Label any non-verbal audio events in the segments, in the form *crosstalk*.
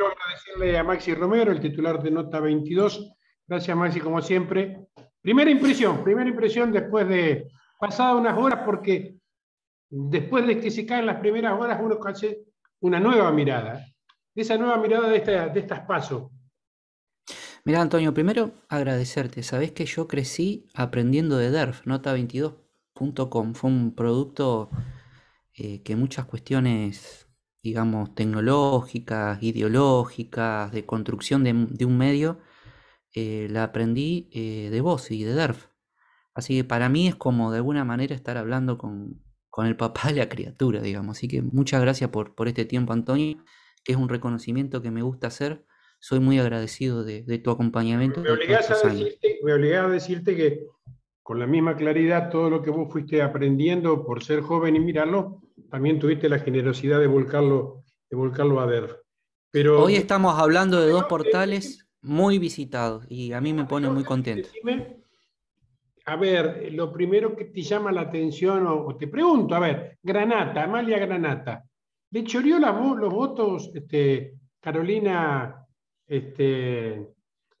quiero agradecerle a Maxi Romero, el titular de Nota 22. Gracias, Maxi, como siempre. Primera impresión, primera impresión después de pasadas unas horas, porque después de que se caen las primeras horas, uno hace una nueva mirada. Esa nueva mirada de, de estas pasos. Mira, Antonio, primero agradecerte. Sabes que yo crecí aprendiendo de DERF, nota22.com. Fue un producto eh, que muchas cuestiones digamos, tecnológicas, ideológicas, de construcción de, un medio, eh, la aprendí eh, de vos y de DERF. Así que para mí es como de alguna manera estar hablando con, el papá de la criatura, digamos. Así que muchas gracias por, por, este tiempo, Antonio, que es un reconocimiento que me gusta hacer. Soy muy agradecido de, tu acompañamiento. Me me a decirte que con la misma claridad todo lo que vos fuiste aprendiendo por ser joven y mirarlo, también tuviste la generosidad de volcarlo, de volcarlo a ver. Pero, Hoy estamos hablando de dos eh, portales eh, muy visitados y a mí me pone muy contento. A ver, lo primero que te llama la atención, o, te pregunto, a ver, Granata, Amalia Granata, ¿le chorió los votos este, Carolina, este,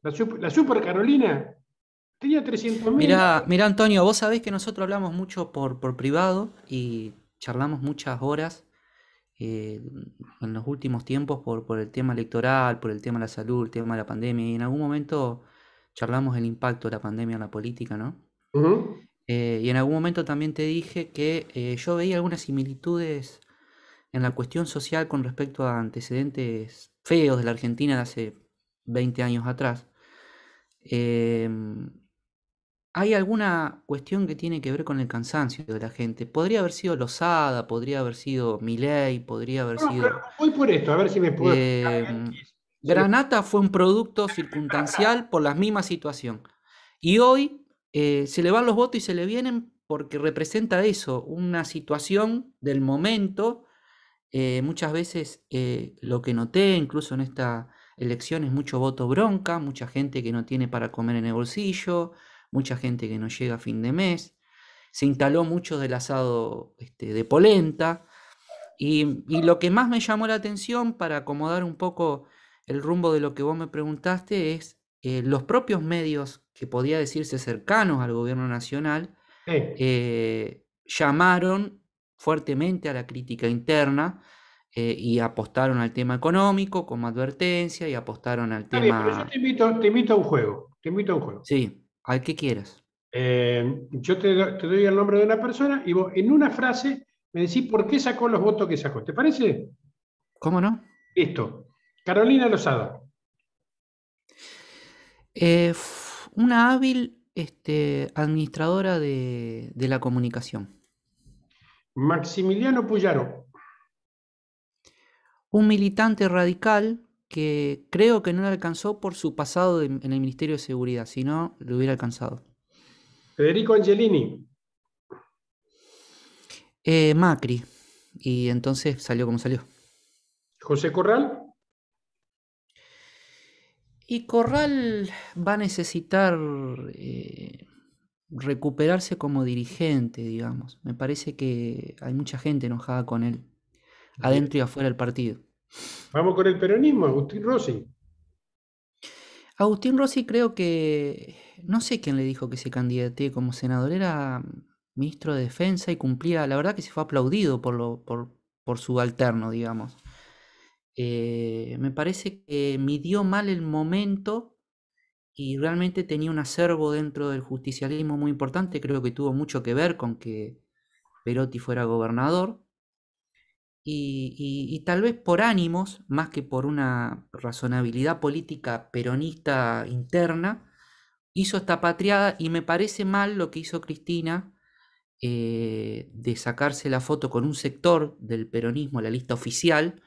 la, super, la Super Carolina? Tenía mira Antonio, vos sabés que nosotros hablamos mucho por, por privado y charlamos muchas horas eh, en los últimos tiempos por, por, el tema electoral, por el tema de la salud, el tema de la pandemia. Y en algún momento charlamos el impacto de la pandemia en la política, ¿no? Eh, y en algún momento también te dije que eh, yo veía algunas similitudes en la cuestión social con respecto a antecedentes feos de la Argentina de hace 20 años atrás. Eh, hay alguna cuestión que tiene que ver con el cansancio de la gente. Podría haber sido Lozada, podría haber sido Milei, podría haber sido. Voy por esto, a ver si me puedo. Eh, Granata fue un producto circunstancial por la misma situación. Y hoy eh, se le van los votos y se le vienen porque representa eso, una situación del momento. Eh, muchas veces lo que noté, incluso en esta elección, es mucho voto bronca, mucha gente que no tiene para comer en el bolsillo mucha gente que no llega a fin de mes, se instaló mucho del asado este, de polenta, y, lo que más me llamó la atención para acomodar un poco el rumbo de lo que vos me preguntaste es eh, los propios medios que podía decirse cercanos al gobierno nacional eh, llamaron fuertemente a la crítica interna eh, y apostaron al tema económico como advertencia y apostaron al tema... pero yo te invito, te invito a un juego, te invito a un juego. Sí. Al que quieras. Eh, yo te, doy el nombre de una persona y vos en una frase me decís por qué sacó los votos que sacó. ¿Te parece? ¿Cómo no? Listo. Carolina Lozada. Eh, una hábil este, administradora de, de, la comunicación. Maximiliano Puyaro. Un militante radical que creo que no le alcanzó por su pasado en el Ministerio de Seguridad, si no, lo hubiera alcanzado. Federico Angelini. Eh, Macri. Y entonces salió como salió. José Corral. Y Corral va a necesitar eh, recuperarse como dirigente, digamos. Me parece que hay mucha gente enojada con él, adentro y afuera del partido. Vamos con el peronismo, Agustín Rossi. Agustín Rossi creo que, no sé quién le dijo que se candidate como senador, era ministro de Defensa y cumplía, la verdad que se fue aplaudido por, lo, por, su alterno, digamos. Eh, me parece que midió mal el momento y realmente tenía un acervo dentro del justicialismo muy importante, creo que tuvo mucho que ver con que Perotti fuera gobernador y, tal vez por ánimos, más que por una razonabilidad política peronista interna, hizo esta patriada y me parece mal lo que hizo Cristina eh, de sacarse la foto con un sector del peronismo, la lista oficial,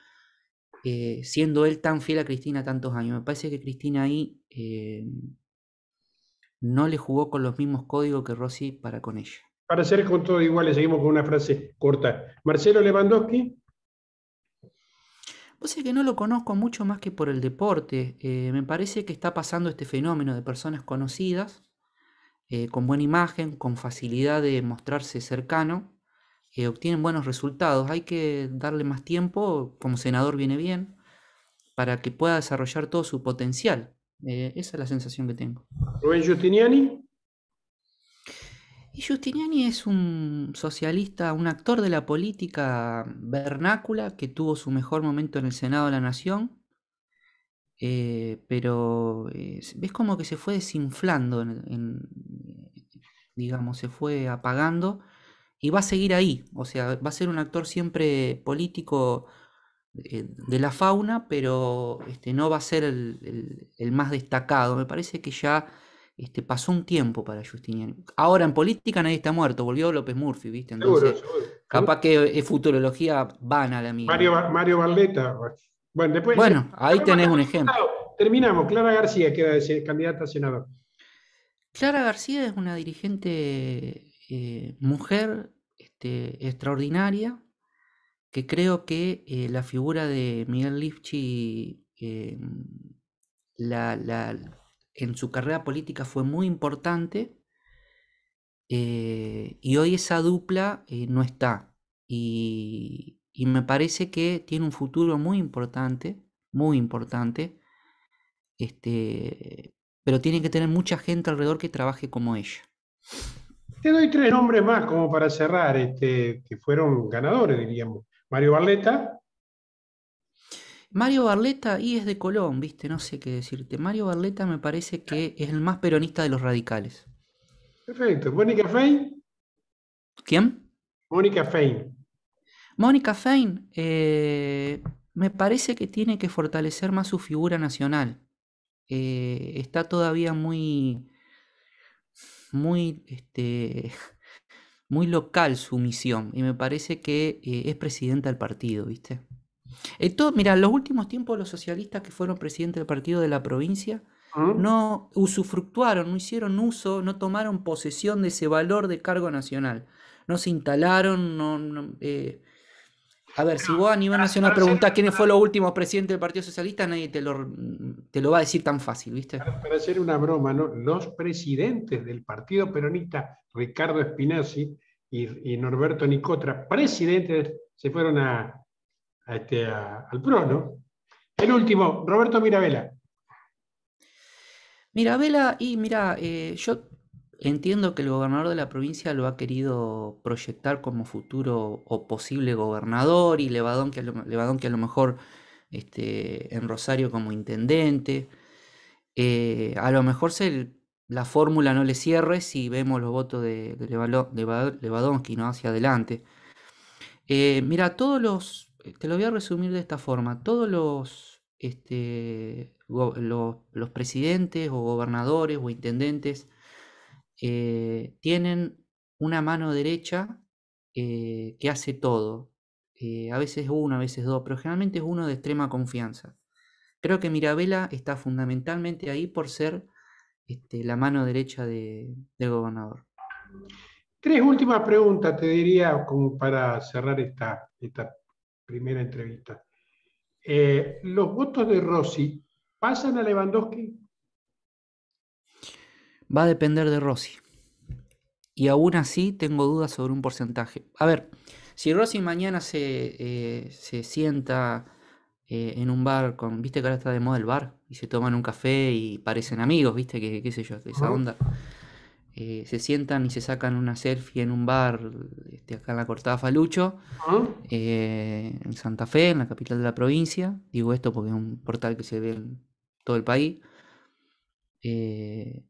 eh, siendo él tan fiel a Cristina tantos años. Me parece que Cristina ahí eh, no le jugó con los mismos códigos que Rossi para con ella. Para ser con todo iguales, seguimos con una frase corta. Marcelo Lewandowski o sea que no lo conozco mucho más que por el deporte. Eh, me parece que está pasando este fenómeno de personas conocidas, eh, con buena imagen, con facilidad de mostrarse cercano, que obtienen buenos resultados. Hay que darle más tiempo, como senador viene bien, para que pueda desarrollar todo su potencial. Eh, esa es la sensación que tengo. Rubén Giustiniani. Y Justiniani es un socialista, un actor de la política vernácula que tuvo su mejor momento en el Senado de la Nación, eh, pero ves eh, como que se fue desinflando, en, digamos, se fue apagando y va a seguir ahí, o sea, va a ser un actor siempre político eh, de la fauna, pero este, no va a ser el más destacado. Me parece que ya este, pasó un tiempo para Justiniano. Ahora en política nadie está muerto, volvió López Murphy, ¿viste? Entonces, capaz que es eh, futurología vana la mía. Mario, Mario Bueno, ahí tenés un ejemplo. Terminamos. Clara García queda candidata a senador. Clara García es una dirigente eh, mujer este, extraordinaria que creo que eh, la figura de Miguel Lifchi la en su carrera política fue muy importante eh, y hoy esa dupla eh, no está. Y, me parece que tiene un futuro muy importante, muy importante, este, pero tiene que tener mucha gente alrededor que trabaje como ella. Te doy tres nombres más como para cerrar, este, que fueron ganadores, diríamos. Mario Barleta, Mario Barleta, y es de Colón, viste, no sé qué decirte. Mario Barleta me parece que es el más peronista de los radicales. Perfecto. ¿Mónica Fein? ¿Quién? Mónica Fein. Mónica Fein, eh, me parece que tiene que fortalecer más su figura nacional. Eh, está todavía muy, muy, este, *laughs* muy local su misión y me parece que eh, es presidenta del partido, ¿viste? Mira, mira, los últimos tiempos los socialistas que fueron presidentes del partido de la provincia ¿Ah? no usufructuaron, no hicieron uso, no tomaron posesión de ese valor de cargo nacional. No se instalaron, no... Eh, a ver, si vos a nivel nacional preguntás quién fue los últimos presidentes del Partido Socialista, nadie te lo, te lo va a decir tan fácil, ¿viste? Para, hacer una broma, ¿no? los presidentes del Partido Peronista, Ricardo Espinazzi y Norberto Nicotra, presidentes, se fueron a, este, al PRO, ¿no? El último, Roberto Mirabella Mirabella y mira, eh, yo entiendo que el gobernador de la provincia lo ha querido proyectar como futuro o posible gobernador y Levadón que a lo, que a lo mejor este, en Rosario como intendente. Eh, a lo mejor se, la fórmula no le cierre si vemos los votos de, de, que no hacia adelante. Eh, mira, todos los te lo voy a resumir de esta forma. Todos los, este, los, presidentes o gobernadores o intendentes eh, tienen una mano derecha eh, que hace todo. Eh, a veces uno, a veces dos, pero generalmente es uno de extrema confianza. Creo que Mirabela está fundamentalmente ahí por ser este, la mano derecha de, del gobernador. Tres últimas preguntas, te diría, como para cerrar esta, esta primera entrevista. Eh, ¿Los votos de Rossi pasan a Lewandowski? Va a depender de Rossi. Y aún así tengo dudas sobre un porcentaje. A ver, si Rossi mañana se, eh, se sienta eh, en un bar con, viste que ahora está de moda el bar, y se toman un café y parecen amigos, viste, que qué sé yo, esa onda. se sientan y se sacan una selfie en un bar acá en la cortada Falucho, eh, en Santa Fe, en la capital de la provincia. Digo esto porque es un portal que se ve en todo el país. Eh,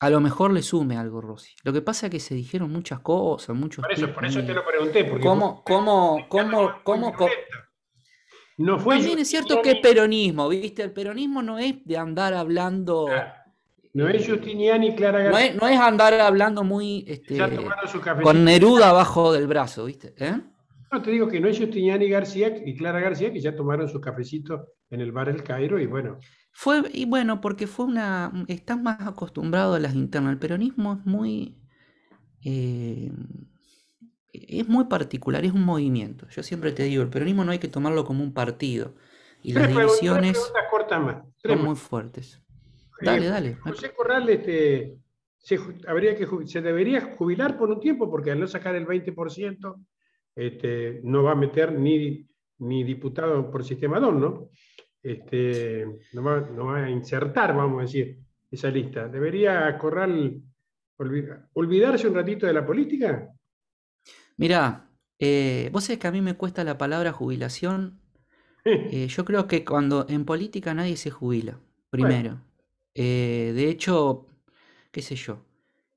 a lo mejor le sume algo Rossi. Lo que pasa es que se dijeron muchas cosas, muchos. Por eso, te lo pregunté. ¿Cómo, cómo, cómo, cómo, no fue También es cierto que es peronismo, ¿viste? El peronismo no es de andar hablando. Ah. No es Justiniani y Clara García. No es, andar hablando muy este, con Neruda abajo del brazo, ¿viste? ¿Eh? No, te digo que no es Justiniani García y Clara García que ya tomaron sus cafecitos en el bar El Cairo y bueno. Fue, y bueno, porque fue una. Están más acostumbrados a las internas. El peronismo es muy. Eh, es muy particular, es un movimiento. Yo siempre te digo, el peronismo no hay que tomarlo como un partido. Y las divisiones más. son muy fuertes. Dale, pues, dale. José Corral este, se, habría que, se debería jubilar por un tiempo porque al no sacar el 20% este, no va a meter ni, ni diputado por sistema DON, ¿no? Este, no, va, a insertar, vamos a decir, esa lista. ¿Debería Corral olvidarse un ratito de la política? Mira, eh, vos sabés que a mí me cuesta la palabra jubilación. Eh, yo creo que cuando en política nadie se jubila, primero. Eh, de hecho, qué sé yo,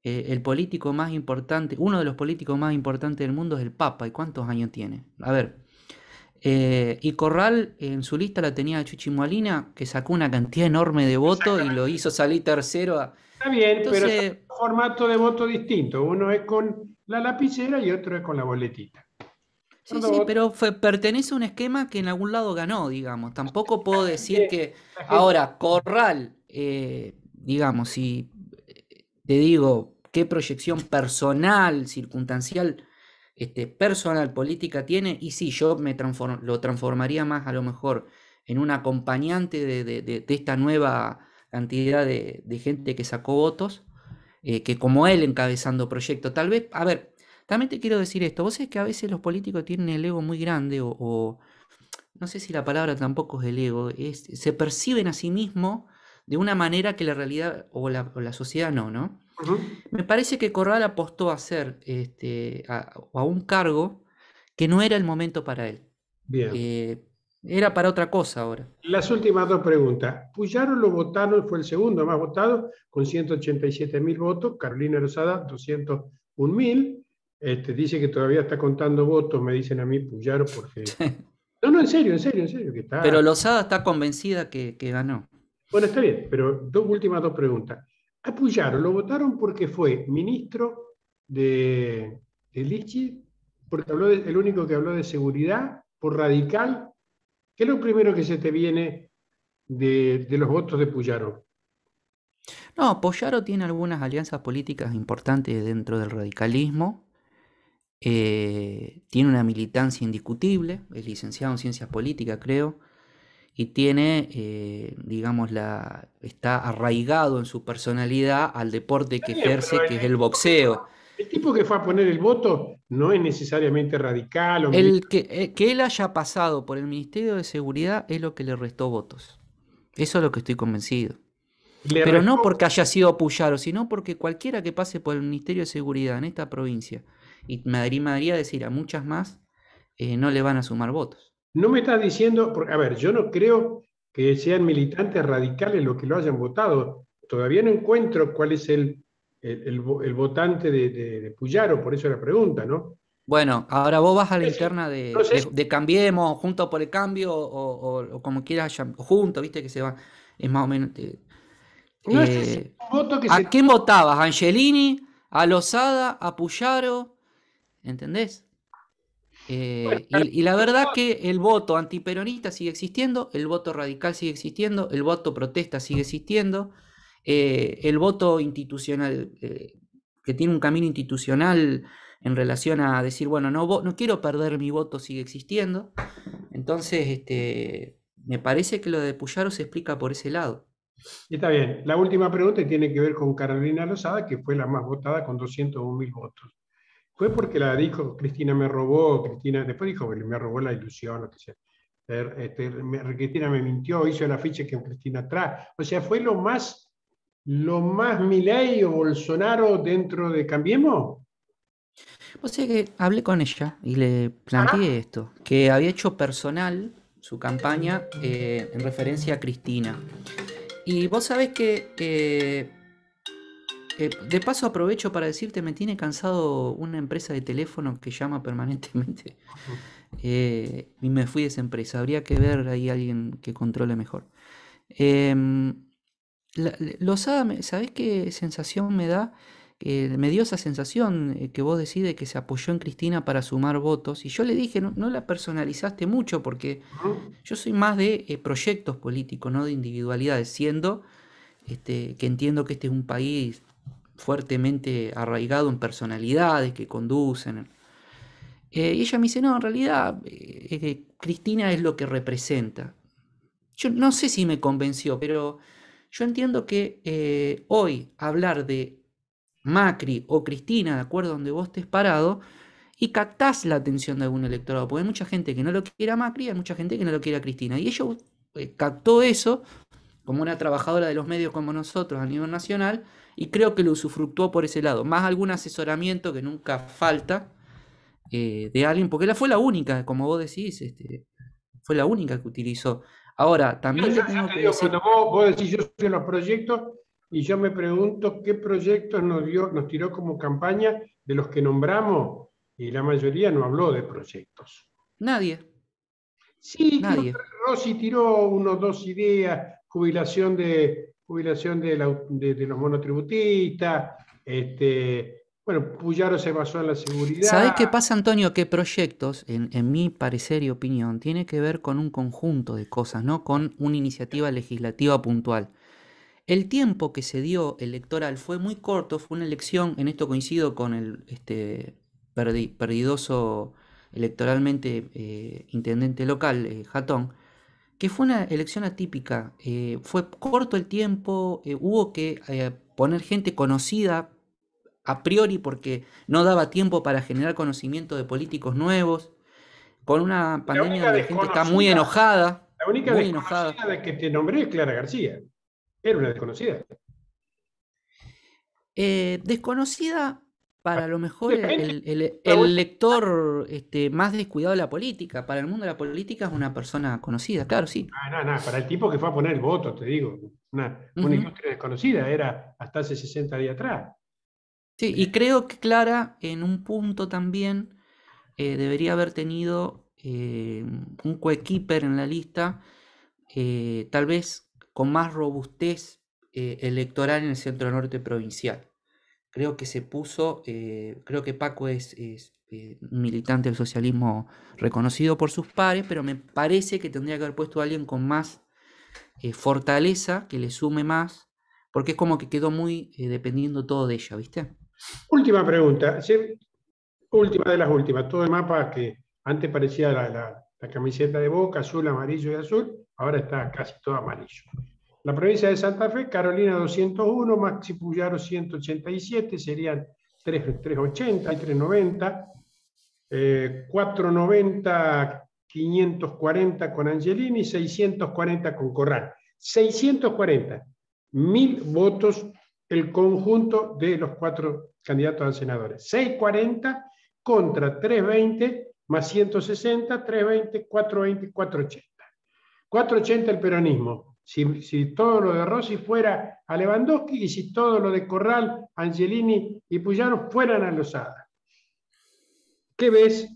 eh, el político más importante, uno de los políticos más importantes del mundo es el Papa. ¿Y cuántos años tiene? A ver. Eh, y Corral en su lista la tenía Chuchi que sacó una cantidad enorme de votos y lo hizo salir tercero. Está bien, pero es un formato de voto distinto. Uno es con la lapicera y otro es con la boletita. Sí, sí, pero pertenece a un esquema que en algún lado ganó, digamos. Tampoco puedo decir que ahora Corral eh, digamos, si eh, te digo qué proyección personal, circunstancial, este, personal, política tiene, y sí, yo me lo transformaría más a lo mejor en un acompañante de, esta nueva cantidad de, gente que sacó votos, eh, que como él encabezando proyectos, tal vez, a ver, también te quiero decir esto, vos sabés que a veces los políticos tienen el ego muy grande o, no sé si la palabra tampoco es el ego, se perciben a sí mismos de una manera que la realidad o la, sociedad no, ¿no? Me parece que Corral apostó a hacer este, a, un cargo que no era el momento para él. Bien. Eh, era para otra cosa ahora. Las últimas dos preguntas. Puyaro lo votaron, fue el segundo más votado, con 187 mil votos. Carolina Rosada, 201 mil. Este, dice que todavía está contando votos, me dicen a mí Puyaro, porque... *laughs* no, no, en serio, en serio, en serio. Que está... Pero Lozada está convencida que ganó. Bueno, está bien, pero dos últimas dos preguntas. A Puyaro, ¿lo votaron porque fue ministro de, de Lichi? Porque habló el único que habló de seguridad, por radical. ¿Qué es lo primero que se te viene de, los votos de Puyaro? No, Puyaro tiene algunas alianzas políticas importantes dentro del radicalismo. Eh, tiene una militancia indiscutible, es licenciado en ciencias políticas, creo y tiene, eh, digamos, la, está arraigado en su personalidad al deporte que ejerce, que es el boxeo. El tipo que fue a poner el voto no es necesariamente radical. el que, eh, que él haya pasado por el Ministerio de Seguridad es lo que le restó votos. Eso es lo que estoy convencido. Pero no porque haya sido apoyado, sino porque cualquiera que pase por el Ministerio de Seguridad en esta provincia, y Madrid, Madrid, a decir a muchas más, eh, no le van a sumar votos. No me estás diciendo, a ver, yo no creo que sean militantes radicales los que lo hayan votado. Todavía no encuentro cuál es el, votante de, de, Puyaro, por eso la pregunta, ¿no? Bueno, ahora vos vas a la interna de, Cambiemos, Junto por el Cambio, o, como quieras, Junto, viste que se va, es más o menos... Eh, ¿A quién votabas? ¿A Angelini? ¿A losada ¿A Puyaro? ¿Entendés? Eh, y, la verdad que el voto antiperonista sigue existiendo, el voto radical sigue existiendo, el voto protesta sigue existiendo, eh, el voto institucional, eh, que tiene un camino institucional en relación a decir, bueno, no, no quiero perder mi voto, sigue existiendo. Entonces, este, me parece que lo de Puyaro se explica por ese lado. Está bien. La última pregunta tiene que ver con Carolina Lozada, que fue la más votada con 201 mil votos fue porque la dijo Cristina me robó, Cristina, después dijo que me robó la ilusión, o que sea. Er, este, Cristina me mintió, hizo el afiche que Cristina trae. O sea, fue lo más, lo más Milei o Bolsonaro dentro de Cambiemos. O sea que hablé con ella y le planteé ah. esto, que había hecho personal su campaña eh, en referencia a Cristina. Y vos sabés que eh, eh, de paso aprovecho para decirte, me tiene cansado una empresa de teléfono que llama permanentemente. Eh, y me fui de esa empresa. Habría que ver ahí alguien que controle mejor. Eh, ¿sabés qué sensación me da? Eh, me dio esa sensación que vos decís de que se apoyó en Cristina para sumar votos. Y yo le dije, no, la personalizaste mucho porque yo soy más de proyectos políticos, no de individualidades, siendo este, que entiendo que este es un país fuertemente arraigado en personalidades que conducen. Eh, y ella me dice, no, en realidad eh, Cristina es lo que representa. Yo no sé si me convenció, pero yo entiendo que eh, hoy hablar de Macri o Cristina, de acuerdo a donde vos estés parado, y captás la atención de algún electorado, porque hay mucha gente que no lo quiere Macri, hay mucha gente que no lo quiere Cristina, y ella captó eso como una trabajadora de los medios como nosotros a nivel nacional, y creo que lo usufructuó por ese lado, más algún asesoramiento que nunca falta eh, de alguien, porque fue la única, como vos decís, este, fue la única que utilizó. Ahora, también... Yo, tengo yo los proyectos, y yo me pregunto qué proyectos nos, dio, nos tiró como campaña de los que nombramos, y la mayoría no habló de proyectos. Nadie. Sí, Nadie. Rossi tiró unos dos ideas, jubilación de, jubilación de, de, los monotributistas, este, bueno, Puyaro se basó en la seguridad. ¿Sabés qué pasa, Antonio? Que proyectos, en, mi parecer y opinión, tiene que ver con un conjunto de cosas, no con una iniciativa legislativa puntual. El tiempo que se dio electoral fue muy corto, fue una elección, en esto coincido con el este, perdidoso electoralmente eh, intendente local, eh, Jatón, que fue una elección atípica. Eh, fue corto el tiempo, eh, hubo que eh, poner gente conocida a priori porque no daba tiempo para generar conocimiento de políticos nuevos, con una pandemia de gente está muy enojada. La única muy que te nombré es Clara García. Era una desconocida. desconocida para lo mejor el, lector este, más descuidado de la política, para el mundo de la política es una persona conocida, claro, sí. Ah, no, no, para el tipo que fue a poner el voto, te digo, una, industria desconocida, era hasta hace 60 días atrás. Sí, y eh. creo que Clara en un punto también eh, debería haber tenido eh, un coequiper en la lista, tal vez con más robustez electoral en el centro norte provincial creo que se puso, eh, creo que Paco es, eh, militante del socialismo reconocido por sus pares, pero me parece que tendría que haber puesto a alguien con más eh, fortaleza, que le sume más, porque es como que quedó muy dependiendo todo de ella, ¿viste? Última pregunta, última de las últimas, todo el mapa que antes parecía la camiseta de boca, azul, amarillo y azul, ahora está casi todo amarillo. La provincia de Santa Fe, Carolina 201, Maxi Puyaro 187, serían 380 y 390. 490, 540 con Angelini, 640 con Corral. 640, mil votos el conjunto de los cuatro candidatos a senadores. 640 contra 320 más 160, 320, 420, 480. 480 el peronismo, si, todo lo de Rossi fuera a Lewandowski y si todo lo de Corral, Angelini y Puyano fueran a Lozada. ¿Qué ves?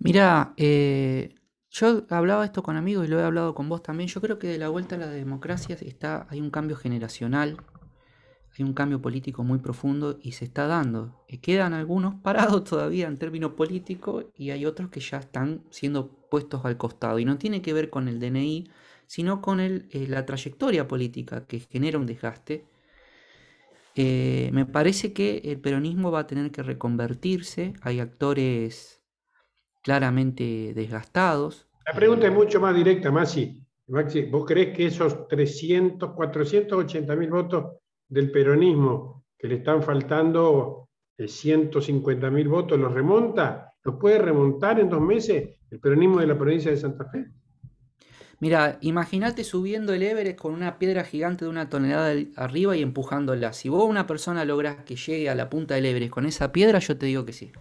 Mira, eh, yo hablaba esto con amigos y lo he hablado con vos también. Yo creo que de la vuelta a la democracia está, hay un cambio generacional, hay un cambio político muy profundo y se está dando. Eh, quedan algunos parados *laughs* todavía en términos políticos y hay otros que ya están siendo puestos al costado y no tiene que ver con el DNI, sino con eh, la trayectoria política que genera un desgaste. Eh, me parece que el peronismo va a tener que reconvertirse, hay actores claramente desgastados. La pregunta es mucho más directa, Maxi. ¿Vos crees que esos 300, 480 mil votos del peronismo que le están faltando 150 eh, mil votos los remonta? ¿Nos puede remontar en dos meses el peronismo de la provincia de Santa Fe? Mira, imagínate subiendo el Everest con una piedra gigante de una tonelada arriba y empujándola. Si vos una persona lográs que llegue a la punta del Everest con esa piedra, yo te digo que sí.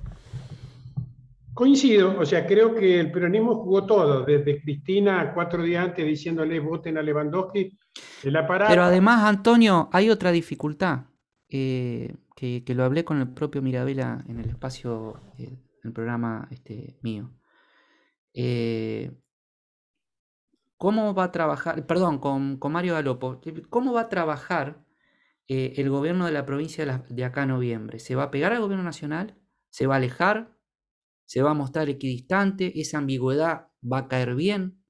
Coincido, o sea, creo que el peronismo jugó todo, desde Cristina cuatro días antes diciéndole voten a Lewandowski, la parada Pero además, Antonio, hay otra dificultad, eh, que, lo hablé con el propio Mirabella en el espacio eh, el programa este, mío. Eh, ¿Cómo va a trabajar, perdón, con, Mario Galopo, eh, cómo va a trabajar eh, el gobierno de la provincia de, acá en noviembre? ¿Se va a pegar al gobierno nacional? ¿Se va a alejar? ¿Se va a mostrar equidistante? ¿Esa ambigüedad va a caer bien?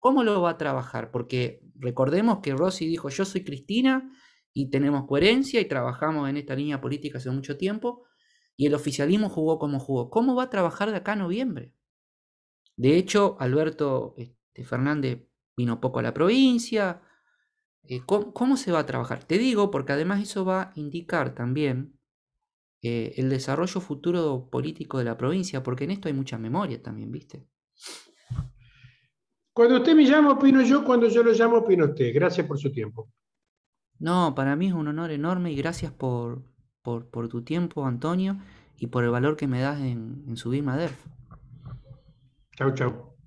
¿Cómo lo va a trabajar? Porque recordemos que Rossi dijo, yo soy Cristina y tenemos coherencia y trabajamos en esta línea política hace mucho tiempo, y el oficialismo jugó como jugó. ¿Cómo va a trabajar de acá a noviembre? De hecho, Alberto este, Fernández vino poco a la provincia. Eh, ¿cómo, se va a trabajar? Te digo porque además eso va a indicar también eh, el desarrollo futuro político de la provincia, porque en esto hay mucha memoria también, ¿viste? Cuando usted me llama, opino yo, cuando yo lo llamo, opino usted. Gracias por su tiempo. No, para mí es un honor enorme y gracias por, por, tu tiempo, Antonio, y por el valor que me das en, en subir Maderf. Chau, chau.